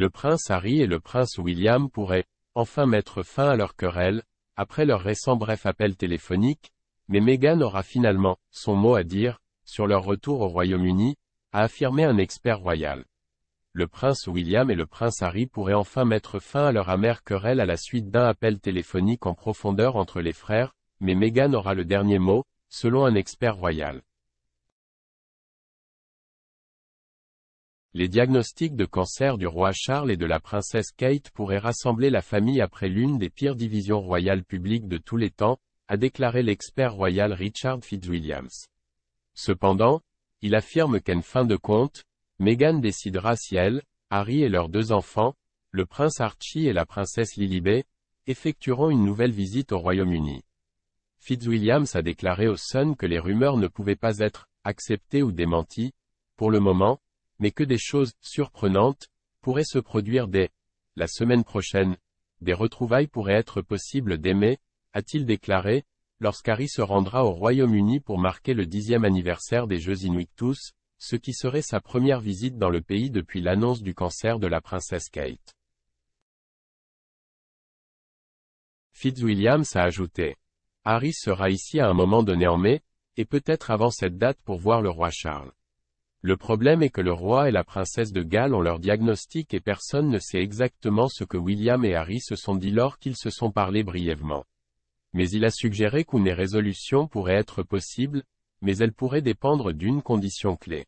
le prince Harry et le prince William pourraient, enfin mettre fin à leur querelle, après leur récent bref appel téléphonique, mais Meghan aura finalement, son mot à dire, sur leur retour au Royaume-Uni, a affirmé un expert royal. Le prince William et le prince Harry pourraient enfin mettre fin à leur amère querelle à la suite d'un appel téléphonique en profondeur entre les frères, mais Meghan aura le dernier mot, selon un expert royal. Les diagnostics de cancer du roi Charles et de la princesse Kate pourraient rassembler la famille après l'une des pires divisions royales publiques de tous les temps, a déclaré l'expert royal Richard Fitzwilliams. Cependant, il affirme qu'en fin de compte, Meghan décidera si elle, Harry et leurs deux enfants, le prince Archie et la princesse Lilibet, effectueront une nouvelle visite au Royaume-Uni. Fitzwilliams a déclaré au Sun que les rumeurs ne pouvaient pas être acceptées ou démenties, pour le moment, mais que des choses surprenantes pourraient se produire dès la semaine prochaine. Des retrouvailles pourraient être possibles dès mai, a-t-il déclaré, lorsqu'Harry se rendra au Royaume-Uni pour marquer le dixième anniversaire des Jeux tous, ce qui serait sa première visite dans le pays depuis l'annonce du cancer de la princesse Kate. Fitzwilliams a ajouté. Harry sera ici à un moment donné en mai, et peut-être avant cette date pour voir le roi Charles. Le problème est que le roi et la princesse de Galles ont leur diagnostic et personne ne sait exactement ce que William et Harry se sont dit lors qu'ils se sont parlé brièvement. Mais il a suggéré qu'une résolution pourrait être possible, mais elle pourrait dépendre d'une condition clé.